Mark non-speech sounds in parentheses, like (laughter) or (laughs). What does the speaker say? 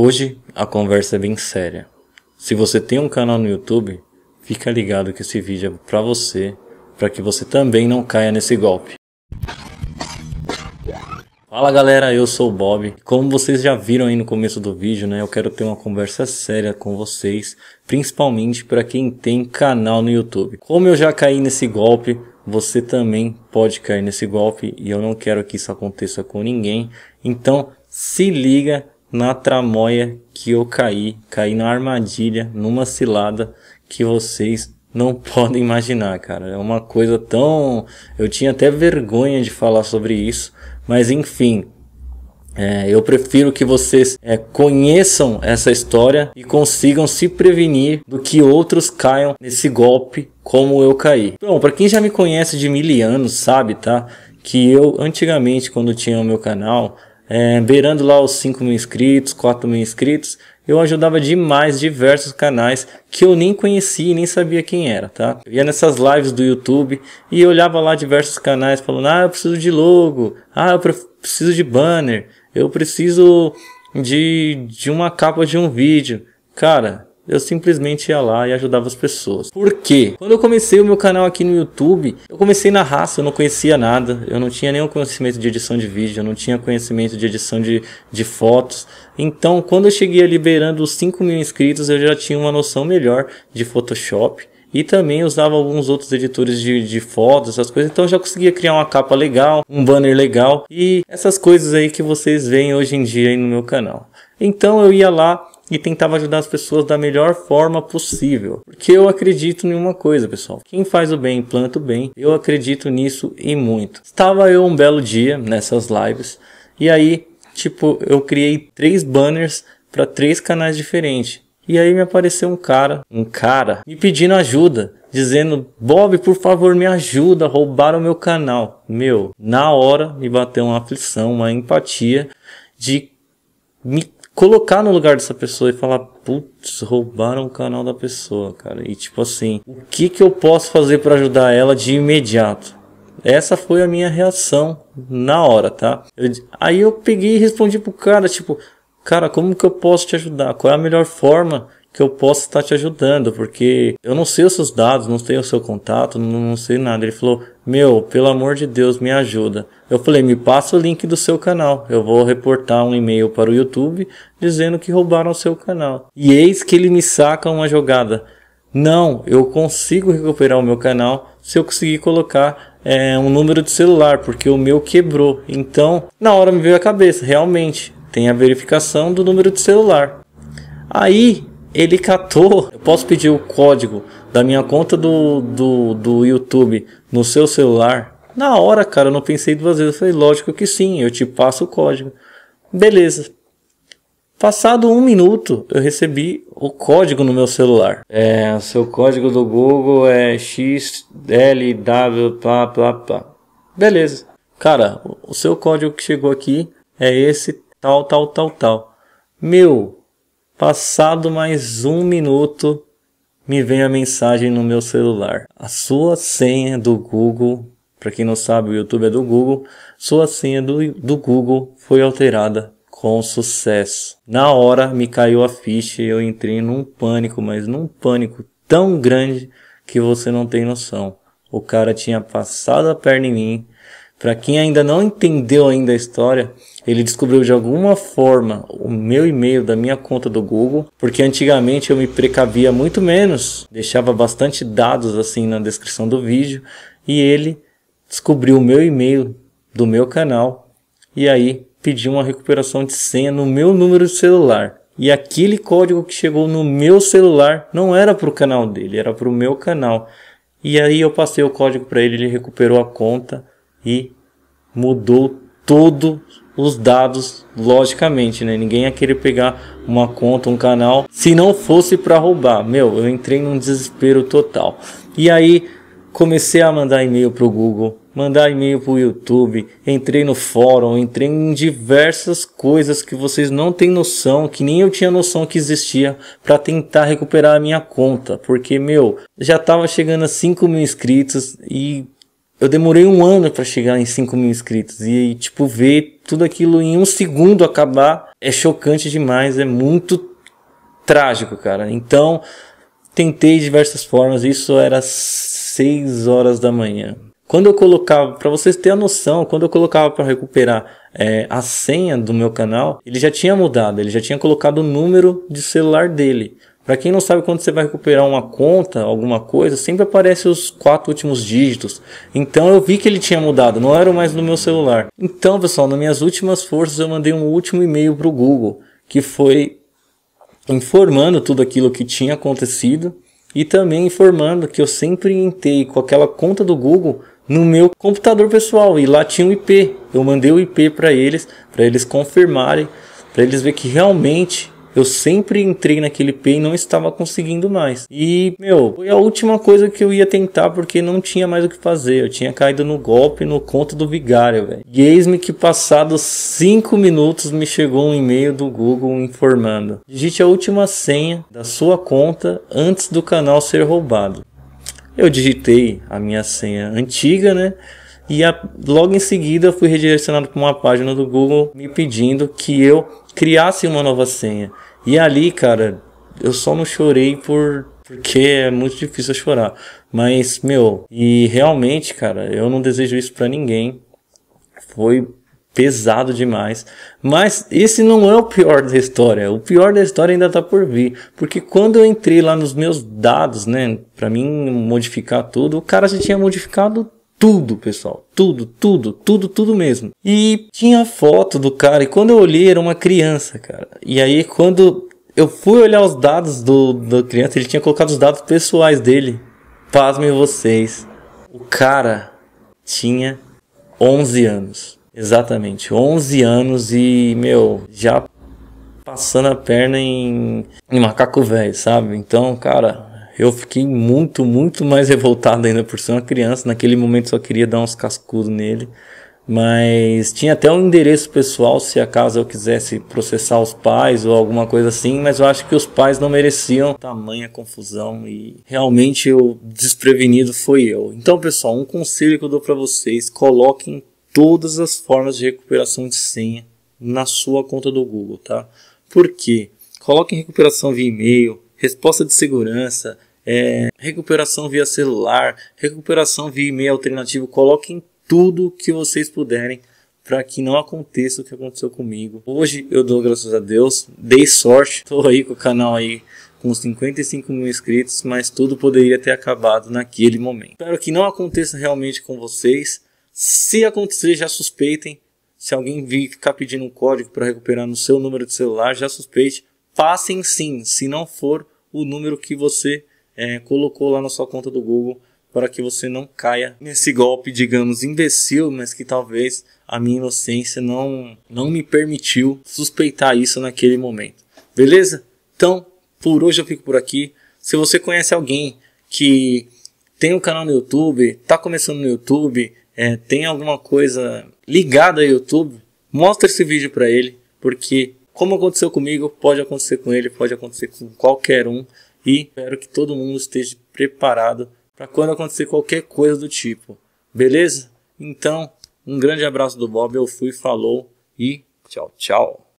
Hoje a conversa é bem séria. Se você tem um canal no YouTube, fica ligado que esse vídeo é para você, para que você também não caia nesse golpe. Fala galera, eu sou o Bob. Como vocês já viram aí no começo do vídeo, né, eu quero ter uma conversa séria com vocês, principalmente para quem tem canal no YouTube. Como eu já caí nesse golpe, você também pode cair nesse golpe e eu não quero que isso aconteça com ninguém. Então, se liga na tramóia que eu caí, caí na armadilha, numa cilada que vocês não (laughs) podem imaginar, cara. É uma coisa tão. Eu tinha até vergonha de falar sobre isso, mas enfim. É, eu prefiro que vocês é, conheçam essa história e consigam se prevenir do que outros caiam nesse golpe como eu caí. Bom, para quem já me conhece de mil anos sabe, tá? Que eu antigamente, quando tinha o meu canal, é, beirando lá os 5 mil inscritos, 4 mil inscritos, eu ajudava demais diversos canais que eu nem conhecia e nem sabia quem era, tá? Eu ia nessas lives do YouTube e olhava lá diversos canais falando, ah, eu preciso de logo, ah, eu preciso de banner, eu preciso de, de uma capa de um vídeo. Cara, eu simplesmente ia lá e ajudava as pessoas. Por quê? Quando eu comecei o meu canal aqui no YouTube, eu comecei na raça, eu não conhecia nada, eu não tinha nenhum conhecimento de edição de vídeo, eu não tinha conhecimento de edição de, de fotos. Então, quando eu cheguei liberando os 5 mil inscritos, eu já tinha uma noção melhor de Photoshop e também usava alguns outros editores de, de fotos, essas coisas. Então já conseguia criar uma capa legal, um banner legal e essas coisas aí que vocês veem hoje em dia aí no meu canal. Então eu ia lá e tentava ajudar as pessoas da melhor forma possível. Porque eu acredito em uma coisa, pessoal. Quem faz o bem, planta o bem. Eu acredito nisso e muito. Estava eu um belo dia nessas lives e aí, tipo, eu criei três banners para três canais diferentes. E aí me apareceu um cara, um cara, me pedindo ajuda, dizendo: Bob, por favor, me ajuda, roubaram meu canal. Meu, na hora me bateu uma aflição, uma empatia de me colocar no lugar dessa pessoa e falar, putz, roubaram o canal da pessoa, cara. E tipo assim, o que que eu posso fazer para ajudar ela de imediato? Essa foi a minha reação na hora, tá? Eu, aí eu peguei e respondi pro cara, tipo, cara, como que eu posso te ajudar? Qual é a melhor forma que eu possa estar te ajudando, porque eu não sei os seus dados, não sei o seu contato, não, não sei nada. Ele falou: Meu, pelo amor de Deus, me ajuda. Eu falei: Me passa o link do seu canal. Eu vou reportar um e-mail para o YouTube dizendo que roubaram o seu canal. E eis que ele me saca uma jogada. Não, eu consigo recuperar o meu canal se eu conseguir colocar é, um número de celular, porque o meu quebrou. Então, na hora me veio a cabeça, realmente, tem a verificação do número de celular. Aí ele catou. Eu posso pedir o código da minha conta do, do, do YouTube no seu celular? Na hora, cara, eu não pensei duas vezes. Eu falei, lógico que sim, eu te passo o código. Beleza. Passado um minuto, eu recebi o código no meu celular. É, o seu código do Google é XLW, pá, pá, pá. Beleza. Cara, o seu código que chegou aqui é esse tal, tal, tal, tal. Meu, Passado mais um minuto, me vem a mensagem no meu celular. A sua senha do Google, para quem não sabe, o YouTube é do Google, sua senha do, do Google foi alterada com sucesso. Na hora me caiu a ficha e eu entrei num pânico, mas num pânico tão grande que você não tem noção. O cara tinha passado a perna em mim, para quem ainda não entendeu ainda a história, ele descobriu de alguma forma o meu e-mail da minha conta do Google, porque antigamente eu me precavia muito menos, deixava bastante dados assim na descrição do vídeo, e ele descobriu o meu e-mail do meu canal e aí pediu uma recuperação de senha no meu número de celular. E aquele código que chegou no meu celular não era para o canal dele, era para o meu canal. E aí eu passei o código para ele, ele recuperou a conta e mudou todos os dados logicamente, né? Ninguém ia querer pegar uma conta, um canal, se não fosse para roubar. Meu, eu entrei num desespero total. E aí comecei a mandar e-mail pro Google, mandar e-mail pro YouTube, entrei no fórum, entrei em diversas coisas que vocês não têm noção, que nem eu tinha noção que existia, para tentar recuperar a minha conta, porque meu, já tava chegando a 5 mil inscritos e eu demorei um ano para chegar em 5 mil inscritos. E, tipo, ver tudo aquilo em um segundo acabar é chocante demais, é muito trágico, cara. Então, tentei diversas formas, isso era 6 horas da manhã. Quando eu colocava, para vocês terem a noção, quando eu colocava para recuperar é, a senha do meu canal, ele já tinha mudado, ele já tinha colocado o número de celular dele. Para quem não sabe quando você vai recuperar uma conta, alguma coisa, sempre aparece os quatro últimos dígitos. Então eu vi que ele tinha mudado, não era mais no meu celular. Então, pessoal, nas minhas últimas forças eu mandei um último e-mail para o Google, que foi informando tudo aquilo que tinha acontecido e também informando que eu sempre entrei com aquela conta do Google no meu computador pessoal e lá tinha um IP. Eu mandei o IP para eles, para eles confirmarem, para eles ver que realmente eu sempre entrei naquele P e não estava conseguindo mais. E, meu, foi a última coisa que eu ia tentar porque não tinha mais o que fazer. Eu tinha caído no golpe no conto do vigário, velho. E eis-me que passados 5 minutos me chegou um e-mail do Google informando: digite a última senha da sua conta antes do canal ser roubado. Eu digitei a minha senha antiga, né? E a, logo em seguida fui redirecionado para uma página do Google me pedindo que eu criasse uma nova senha. E ali, cara, eu só não chorei por porque é muito difícil chorar. Mas, meu, e realmente, cara, eu não desejo isso para ninguém. Foi pesado demais. Mas esse não é o pior da história. O pior da história ainda tá por vir, porque quando eu entrei lá nos meus dados, né, para mim modificar tudo, o cara já tinha modificado tudo, pessoal. Tudo, tudo, tudo, tudo mesmo. E tinha foto do cara, e quando eu olhei, era uma criança, cara. E aí, quando eu fui olhar os dados do, do criança, ele tinha colocado os dados pessoais dele. Pasmem vocês. O cara tinha 11 anos. Exatamente, 11 anos e, meu, já passando a perna em, em macaco velho, sabe? Então, cara, eu fiquei muito, muito mais revoltado ainda por ser uma criança. Naquele momento só queria dar uns cascudos nele. Mas tinha até um endereço pessoal se acaso eu quisesse processar os pais ou alguma coisa assim, mas eu acho que os pais não mereciam tamanha confusão e realmente o desprevenido foi eu. Então, pessoal, um conselho que eu dou para vocês, coloquem todas as formas de recuperação de senha na sua conta do Google, tá? Por quê? Coloquem recuperação via e-mail, resposta de segurança, é, recuperação via celular, recuperação via e-mail alternativo. Coloquem tudo que vocês puderem para que não aconteça o que aconteceu comigo. Hoje eu dou graças a Deus, dei sorte, estou aí com o canal aí com 55 mil inscritos, mas tudo poderia ter acabado naquele momento. Espero que não aconteça realmente com vocês. Se acontecer, já suspeitem. Se alguém vir ficar pedindo um código para recuperar no seu número de celular, já suspeite. Passem sim, se não for o número que você é, colocou lá na sua conta do Google para que você não caia nesse golpe, digamos, imbecil, mas que talvez a minha inocência não, não me permitiu suspeitar isso naquele momento. Beleza? Então, por hoje eu fico por aqui. Se você conhece alguém que tem um canal no YouTube, está começando no YouTube, é, tem alguma coisa ligada ao YouTube, mostra esse vídeo para ele, porque como aconteceu comigo, pode acontecer com ele, pode acontecer com qualquer um e espero que todo mundo esteja preparado para quando acontecer qualquer coisa do tipo. Beleza? Então, um grande abraço do Bob, eu fui, falou e tchau, tchau.